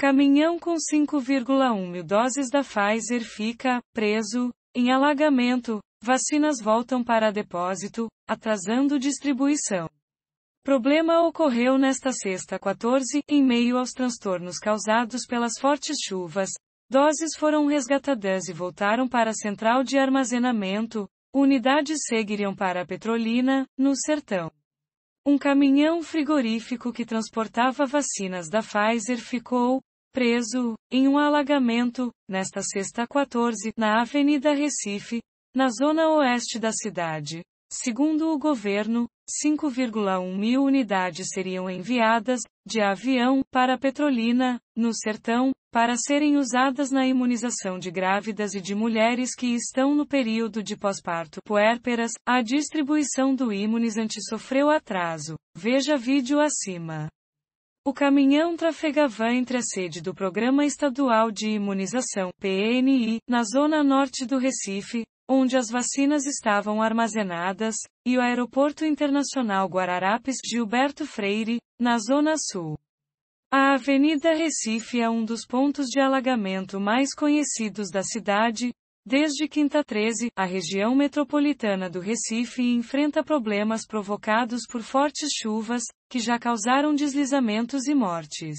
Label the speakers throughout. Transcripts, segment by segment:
Speaker 1: Caminhão com 5,1 mil doses da Pfizer fica preso em alagamento. Vacinas voltam para depósito, atrasando distribuição. Problema ocorreu nesta sexta 14, em meio aos transtornos causados pelas fortes chuvas. Doses foram resgatadas e voltaram para a central de armazenamento. Unidades seguiriam para Petrolina, no sertão. Um caminhão frigorífico que transportava vacinas da Pfizer ficou preso, em um alagamento, nesta sexta 14, na Avenida Recife, na zona oeste da cidade. Segundo o governo, 5,1 mil unidades seriam enviadas, de avião, para Petrolina, no sertão, para serem usadas na imunização de grávidas e de mulheres que estão no período de pós-parto puérperas. A distribuição do imunizante sofreu atraso. Veja vídeo acima. O caminhão trafegava entre a sede do Programa Estadual de Imunização, PNI, na zona norte do Recife, onde as vacinas estavam armazenadas, e o Aeroporto Internacional Guararapes Gilberto Freire, na zona sul. A Avenida Recife é um dos pontos de alagamento mais conhecidos da cidade, Desde quinta 13, a região metropolitana do Recife enfrenta problemas provocados por fortes chuvas, que já causaram deslizamentos e mortes.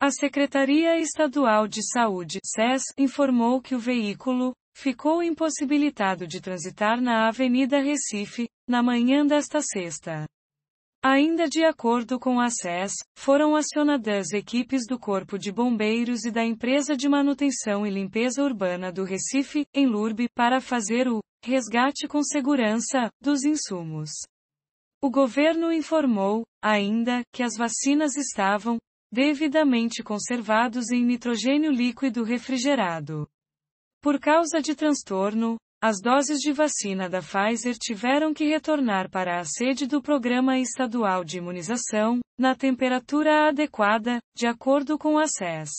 Speaker 1: A Secretaria Estadual de Saúde, SES, informou que o veículo ficou impossibilitado de transitar na Avenida Recife na manhã desta sexta. Ainda de acordo com a SES, foram acionadas equipes do Corpo de Bombeiros e da Empresa de Manutenção e Limpeza Urbana do Recife, em Lurbe, para fazer o resgate com segurança dos insumos. O governo informou, ainda, que as vacinas estavam devidamente conservados em nitrogênio líquido refrigerado. Por causa de transtorno as doses de vacina da Pfizer tiveram que retornar para a sede do Programa Estadual de Imunização, na temperatura adequada, de acordo com a SES.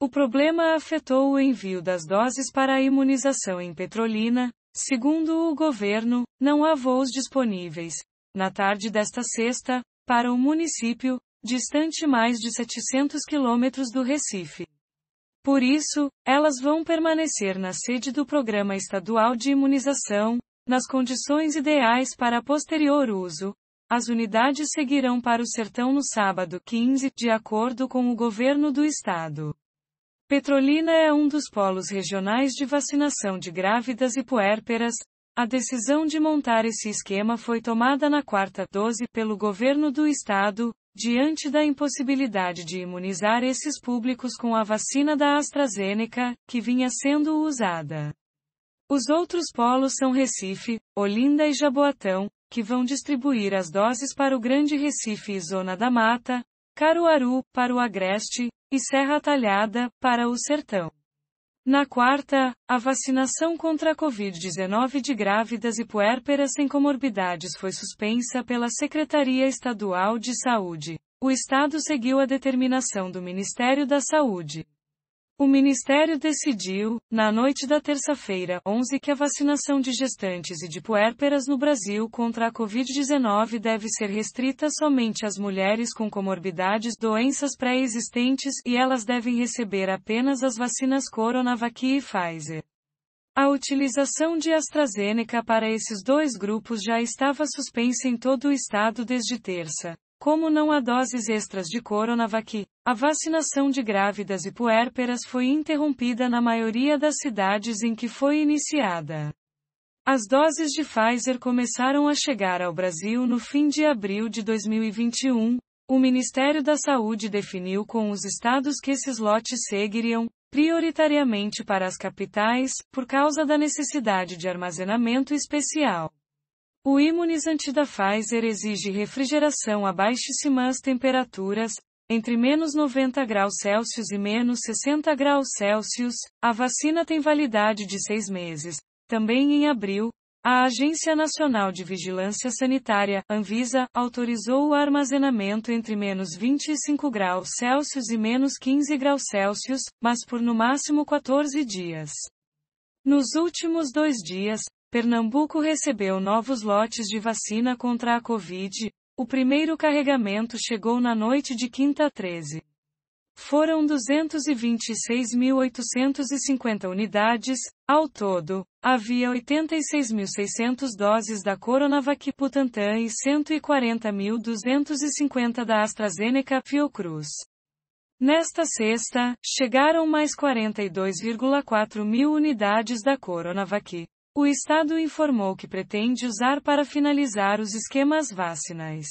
Speaker 1: O problema afetou o envio das doses para a imunização em Petrolina, segundo o governo, não há voos disponíveis, na tarde desta sexta, para o município, distante mais de 700 quilômetros do Recife. Por isso, elas vão permanecer na sede do Programa Estadual de Imunização, nas condições ideais para posterior uso. As unidades seguirão para o sertão no sábado 15, de acordo com o governo do estado. Petrolina é um dos polos regionais de vacinação de grávidas e puérperas, a decisão de montar esse esquema foi tomada na quarta 12 pelo governo do estado, diante da impossibilidade de imunizar esses públicos com a vacina da AstraZeneca, que vinha sendo usada. Os outros polos são Recife, Olinda e Jaboatão, que vão distribuir as doses para o Grande Recife e Zona da Mata, Caruaru, para o Agreste, e Serra Talhada, para o Sertão. Na quarta, a vacinação contra a Covid-19 de grávidas e puérperas sem comorbidades foi suspensa pela Secretaria Estadual de Saúde. O Estado seguiu a determinação do Ministério da Saúde. O Ministério decidiu, na noite da terça-feira, 11, que a vacinação de gestantes e de puérperas no Brasil contra a Covid-19 deve ser restrita somente às mulheres com comorbidades, doenças pré-existentes e elas devem receber apenas as vacinas Coronavac e Pfizer. A utilização de AstraZeneca para esses dois grupos já estava suspensa em todo o estado desde terça. Como não há doses extras de Coronavac, a vacinação de grávidas e puérperas foi interrompida na maioria das cidades em que foi iniciada. As doses de Pfizer começaram a chegar ao Brasil no fim de abril de 2021. O Ministério da Saúde definiu com os estados que esses lotes seguiriam, prioritariamente para as capitais, por causa da necessidade de armazenamento especial. O imunizante da Pfizer exige refrigeração a baixíssimas temperaturas, entre menos 90 graus Celsius e menos 60 graus Celsius. A vacina tem validade de seis meses. Também em abril, a Agência Nacional de Vigilância Sanitária, Anvisa, autorizou o armazenamento entre menos 25 graus Celsius e menos 15 graus Celsius, mas por no máximo 14 dias. Nos últimos dois dias, Pernambuco recebeu novos lotes de vacina contra a Covid. O primeiro carregamento chegou na noite de quinta 13. Foram 226.850 unidades, ao todo, havia 86.600 doses da Coronavac Putantã e 140.250 da AstraZeneca Fiocruz. Nesta sexta, chegaram mais 42,4 mil unidades da Coronavac. O Estado informou que pretende usar para finalizar os esquemas vacinais.